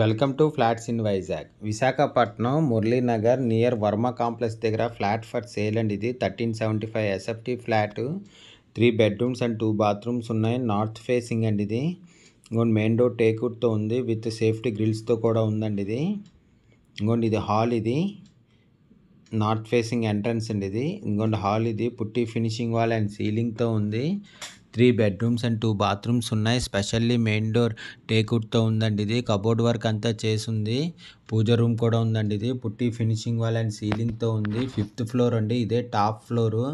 welcome to flats in Vizag Visakhapatnam Muralinagar near Varma complex దగ్గర flat for sale and ఇది thirteen seventy five SFT flat three bedrooms and two bathrooms ఉన్నాయి north facing అండి ఇది ఇంకోండి main door టేక్వుడ్తో ఉంది with safety గ్రిల్స్తో కూడా ఉందండి ఇది ఇంకోండి ఇది హాల్ ఇది నార్త్ ఫేసింగ్ ఎంట్రన్స్ అండి ఇది ఇంకోండి హాల్ ఇది పుట్టి ఫినిషింగ్ వాల్ అండ్ సీలింగ్తో ఉంది three bedrooms and two bathrooms ఉన్నాయి స్పెషల్లీ మెయిన్ డోర్ టేకుడ్తో ఉందండి ఇది కబోర్డ్ వర్క్ అంతా చేసింది పూజ రూమ్ కూడా ఉందండి ఇది పుట్టి ఫినిషింగ్ వాల్ అండ్ సీలింగ్తో ఉంది ఫిఫ్త్ ఫ్లోర్ అండి ఇదే top floor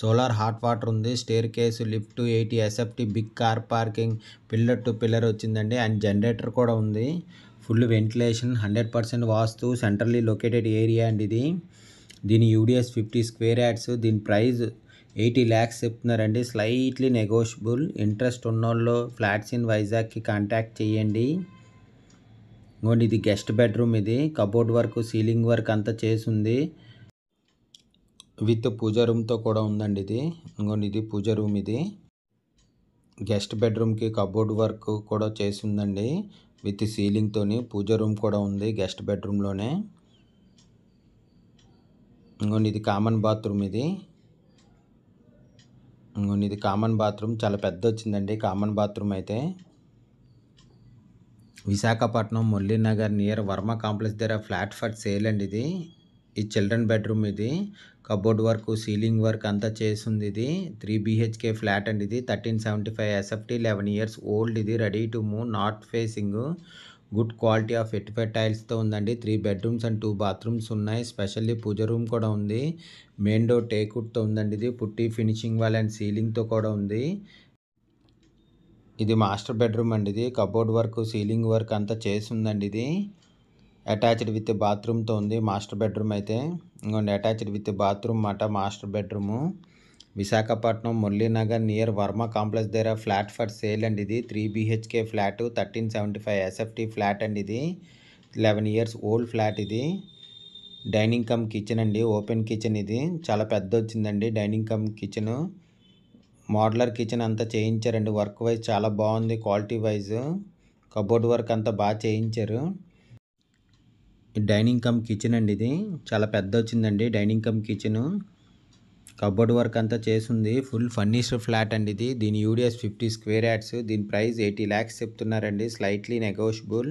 solar hot water ఉంది stair case lift eighty SFT big car parking pillar to pillar వచ్చిందండి అండ్ జనరేటర్ కూడా ఉంది full ventilation hundred percent vastu centrally located area అండి ఇది దీని యూడిఎస్ ఫిఫ్టీ స్క్వేర్ యాడ్స్ దీని ప్రైజ్ ఎయిటీ ల్యాక్స్ చెప్తున్నారండి slightly negotiable interest ఉన్న వాళ్ళు ఫ్లాట్స్ ఇన్ వైజాగ్కి కాంటాక్ట్ చేయండి ఇంకోండి ఇది గెస్ట్ బెడ్రూమ్ ఇది కబోర్డ్ వర్క్ సీలింగ్ వర్క్ అంతా ఉంది విత్ పూజ రూమ్తో కూడా ఉందండి ఇది ఇంకోండి ఇది పూజ రూమ్ ఇది గెస్ట్ బెడ్రూమ్కి కబోర్డ్ వర్క్ కూడా ఉందండి విత్ సీలింగ్తో పూజ రూమ్ కూడా ఉంది గెస్ట్ బెడ్రూమ్లోనే ఇంకోండి ఇది కామన్ బాత్రూమ్ ఇది ఇది కామన్ బాత్రూమ్ చాలా పెద్ద వచ్చిందండి కామన్ బాత్రూమ్ అయితే విశాఖపట్నం మురళీ నియర్ వర్మ కాంప్లెక్స్ దగ్గర ఫ్లాట్ ఫర్ సేల్ అండి ఇది ఈ చిల్డ్రన్ బెడ్రూమ్ ఇది కబోర్డ్ వర్క్ సీలింగ్ వర్క్ అంతా చేసింది ఇది త్రీ బీహెచ్కే ఫ్లాట్ అండి ఇది thirteen seventy five SFT eleven years old ఇది ready to move north facing good quality of vitrified టైల్స్తో ఉందండి three bedrooms and two bathrooms ఉన్నాయి స్పెషల్లీ పూజ రూమ్ కూడా ఉంది మెయిన్ డోర్ టేకుట్తో ఉందండి ఇది పుట్టి ఫినిషింగ్ వాల్ అండ్ సీలింగ్తో కూడా ఉంది ఇది మాస్టర్ బెడ్రూమ్ అండి ఇది కబోర్డ్ వర్క్ సీలింగ్ వర్క్ అంతా చేసి ఉందండి ఇది అటాచ్డ్ విత్ బాత్రూమ్తో ఉంది మాస్టర్ బెడ్రూమ్ అయితే ఇంకోండి అటాచ్డ్ విత్ బాత్రూమ్ అన్నమాట master bedroom Visakhapatnam Muralinagar near Varma complex దగ్గర ఫ్లాట్ ఫర్ సేల్ అండి ఇది three BHK flat thirteen seventy five SFT flat అండి ఇది లెవెన్ ఇయర్స్ ఓల్డ్ ఫ్లాట్ ఇది డైనింగ్ కమ్ కిచెన్ అండి ఓపెన్ కిచెన్ ఇది చాలా పెద్ద వచ్చిందండి dining cum kitchen modular kitchen అంతా చేయించారండి వర్క్ వైజ్ చాలా బాగుంది క్వాలిటీ వైజ్ కబోర్డ్ వర్క్ అంతా బాగా చేయించారు డైనింగ్ కమ్ కిచెన్ అండి ఇది చాలా పెద్ద వచ్చిందండి dining cum kitchen cupboard work అంతా చేసింది ఫుల్ ఫర్నిష్డ్ ఫ్లాట్ అండి ఇది దీని యూడిఎస్ ఫిఫ్టీ స్క్వేర్ యాడ్స్ దీని ప్రైస్ ఎయిటీ ల్యాక్స్ చెప్తున్నారండి స్లైట్లీ నెగోషియబుల్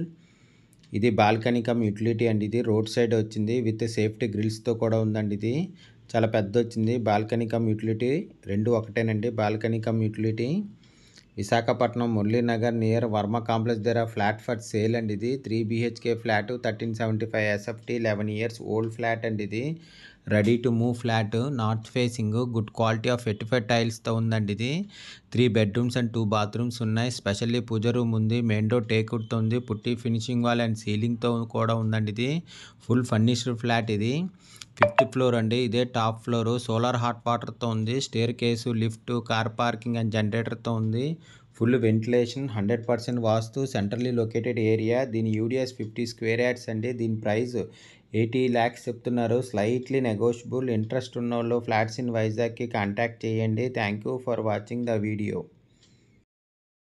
ఇది బాల్కనీ కమ్ యూటిలిటీ అండి ఇది రోడ్ సైడ్ వచ్చింది విత్ సేఫ్టీ గ్రిల్స్తో కూడా ఉందండి ఇది చాలా పెద్ద వచ్చింది బాల్కనీ కమ్ యూటిలిటీ రెండు ఒకటేనండి balcony cum utility Visakhapatnam Muralinagar near Varma complex దగ్గర ఫ్లాట్ ఫర్ సేల్ అండి ఇది three BHK flat thirteen seventy five SFT eleven years old flat అండి ఇది ready to move flat north facing good quality of vitrified టైల్స్తో ఉందండి ఇది three bedrooms and two bathrooms ఉన్నాయి specially puja room ఉంది main door టేకుడ్తో ఉంది పుట్టి ఫినిషింగ్ వాల్ అండ్ సీలింగ్తో కూడా ఉందండి ఇది ఫుల్ ఫర్నిష్డ్ ఫ్లాట్ ఇది ఫిఫ్త్ ఫ్లోర్ అండి ఇదే టాప్ ఫ్లోర్ సోలార్ హాట్ వాటర్తో ఉంది stair case lift car parking and జనరేటర్తో ఉంది full ventilation hundred percent vastu centrally located area దీని యూడిఎస్ ఫిఫ్టీ స్క్వేర్ యార్డ్స్ అండి దీని ప్రైస్ ఎయిటీ ల్యాక్స్ చెప్తున్నారు స్లైట్లీ నెగోషియబుల్ ఇంట్రెస్ట్ ఉన్నోళ్ళు ఫ్లాట్స్ ఇన్ వైజాగ్కి కాంటాక్ట్ చేయండి thank you for watching the video